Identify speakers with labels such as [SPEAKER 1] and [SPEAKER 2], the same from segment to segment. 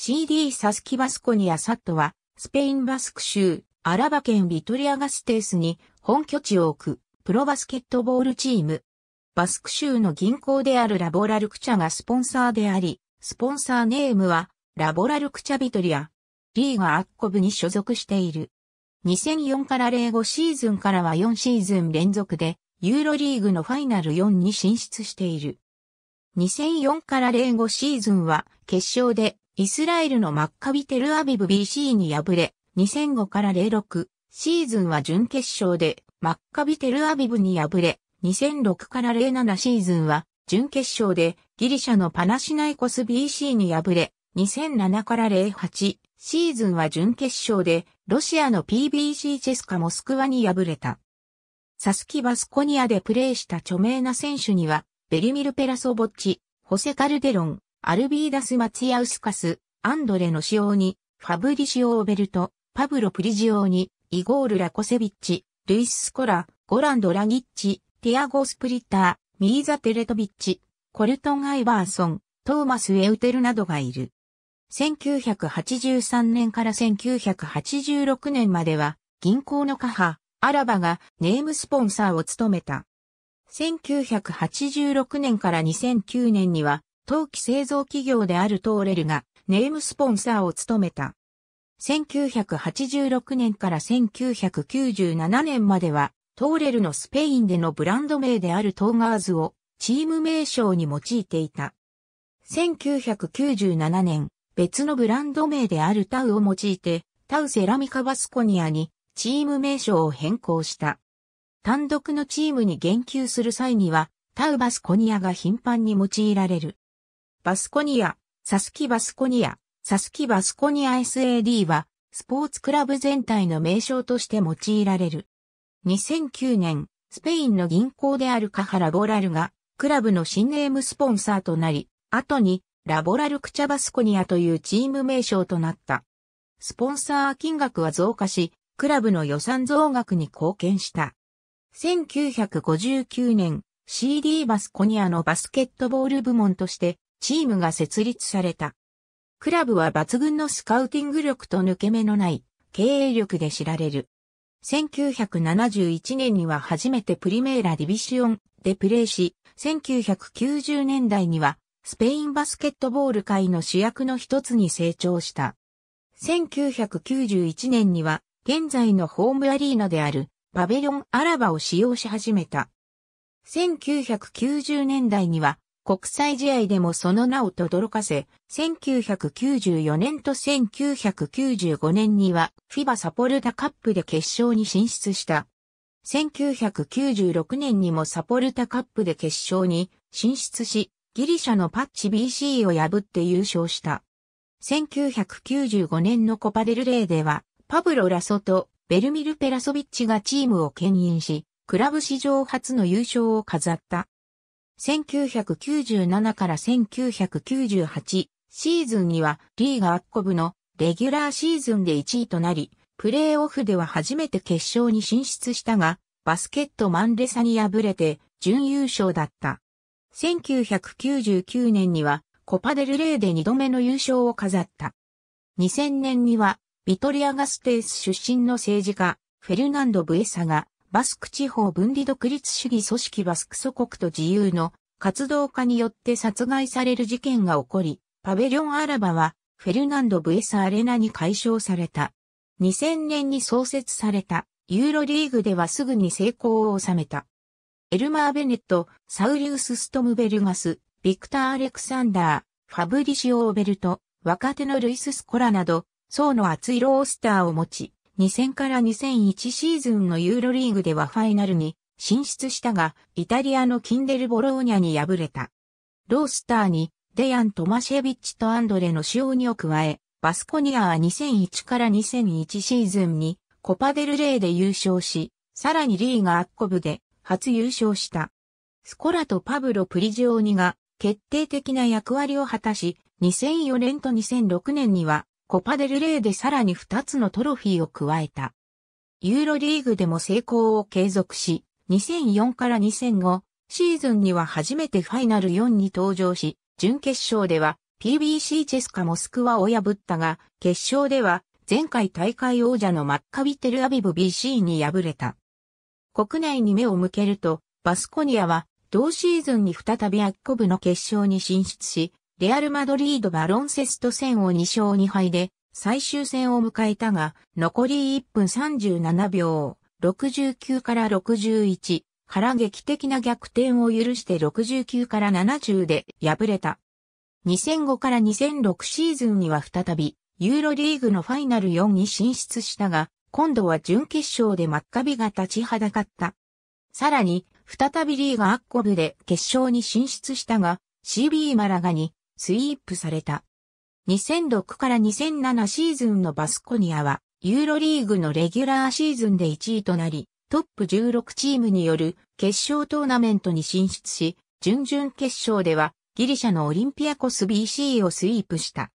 [SPEAKER 1] CD サスキバスコニアサットは、スペインバスク州、アラバ県ビトリアガステースに本拠地を置く、プロバスケットボールチーム。バスク州の銀行であるラボラルクチャがスポンサーであり、スポンサーネームは、ラボラルクチャビトリア。リーガアッコブに所属している。2004から05シーズンからは4シーズン連続で、ユーロリーグのファイナル4に進出している。2004から05シーズンは決勝でイスラエルのマッカビテルアビブ BC に敗れ、2005から06シーズンは準決勝でマッカビテルアビブに敗れ、2006から07シーズンは準決勝でギリシャのパナシナイコス BC に敗れ、2007から08シーズンは準決勝でロシアの PBC チェスカモスクワに敗れた。サスキバスコニアでプレーした著名な選手には、ベリミル・ペラソボッチ、ホセ・カルデロン、アルビーダス・マツヤウスカス、アンドレの使用に、ファブリシオ・オベルト、パブロ・プリジオに、イゴール・ラコセビッチ、ルイス・スコラ、ゴランド・ラギッチ、ティアゴ・スプリッター、ミーザ・テレトビッチ、コルトン・アイバーソン、トーマス・エウテルなどがいる。1983年から1986年までは、銀行の母、アラバがネームスポンサーを務めた。1986年から2009年には、陶器製造企業であるトーレルがネームスポンサーを務めた。1986年から1997年までは、トーレルのスペインでのブランド名であるトーガーズをチーム名称に用いていた。1997年、別のブランド名であるタウを用いて、タウセラミカバスコニアにチーム名称を変更した。単独のチームに言及する際には、タウバスコニアが頻繁に用いられる。バスコニア、サスキバスコニア、サスキバスコニア SAD は、スポーツクラブ全体の名称として用いられる。2009年、スペインの銀行であるカハラボラルが、クラブの新ネームスポンサーとなり、後に、ラボラルクチャバスコニアというチーム名称となった。スポンサー金額は増加し、クラブの予算増額に貢献した。1959年、CD バスコニアのバスケットボール部門としてチームが設立された。クラブは抜群のスカウティング力と抜け目のない経営力で知られる。1971年には初めてプリメーラディビシオンでプレーし、1990年代にはスペインバスケットボール界の主役の一つに成長した。1991年には現在のホームアリーナであるパベリオンアラバを使用し始めた。1990年代には国際試合でもその名を轟かせ、1994年と1995年にはフィバサポルタカップで決勝に進出した。1996年にもサポルタカップで決勝に進出し、ギリシャのパッチ BC を破って優勝した。1995年のコパデルレーでは、パブロ・ラソとベルミル・ペラソビッチがチームを牽引し、クラブ史上初の優勝を飾った。1997から1998シーズンにはリーガアッコブのレギュラーシーズンで1位となり、プレーオフでは初めて決勝に進出したが、バスケットマンレサに敗れて準優勝だった。1999年にはコパデルレーで2度目の優勝を飾った。2000年にはビトリアガステース出身の政治家、フェルナンド・ブエサがバスク地方分離独立主義組織バスク祖国と自由の活動家によって殺害される事件が起こり、パベリョンアラバはフェルナンド・ブエサ・アレナに解消された。2000年に創設されたユーロリーグではすぐに成功を収めた。エルマー・ベネット、サウリウス・ストムベルガス、ビクター・アレクサンダー、ファブリシオ・オーベルト、若手のルイス・スコラなど、層の厚いロースターを持ち、2000から2001シーズンのユーロリーグではファイナルに進出したが、イタリアのキンデル・ボローニャに敗れた。ロースターに、デヤン・トマシェビッチとアンドレの使用にを加え、バスコニアは2001から2001シーズンにコパデルレイで優勝し、さらにリーガアッコブで初優勝した。スコラとパブロ・プリジオーニが決定的な役割を果たし、2004年と2006年にはコパデルレーでさらに2つのトロフィーを加えた。ユーロリーグでも成功を継続し、2004から2005シーズンには初めてファイナル4に登場し、準決勝では PBC チェスカモスクワを破ったが、決勝では前回大会王者のマッカビテルアビブ BC に敗れた。国内に目を向けると、バスコニアは同シーズンに再びアッコブの決勝に進出し、レアル・マドリード・バロンセスト戦を2勝2敗で最終戦を迎えたが、残り1分37秒、69から61から劇的な逆転を許して69から70で敗れた。2005から2006シーズンには再び、ユーロリーグのファイナル4に進出したが、今度は準決勝でマッカビが立ちはだかった。さらに、再びリーガアッコブで決勝に進出したが、CB マラガにスイープされた。2006から2007シーズンのバスコニアは、ユーロリーグのレギュラーシーズンで1位となり、トップ16チームによる決勝トーナメントに進出し、準々決勝ではギリシャのオリンピアコス BC をスイープした。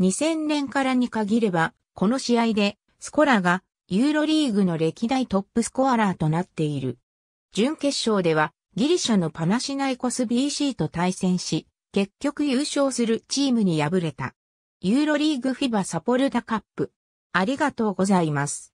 [SPEAKER 1] 2000年からに限れば、この試合でスコラがユーロリーグの歴代トップスコアラーとなっている。準決勝ではギリシャのパナシナイコス BC と対戦し、結局優勝するチームに敗れた。ユーロリーグフィバサポルダカップ。ありがとうございます。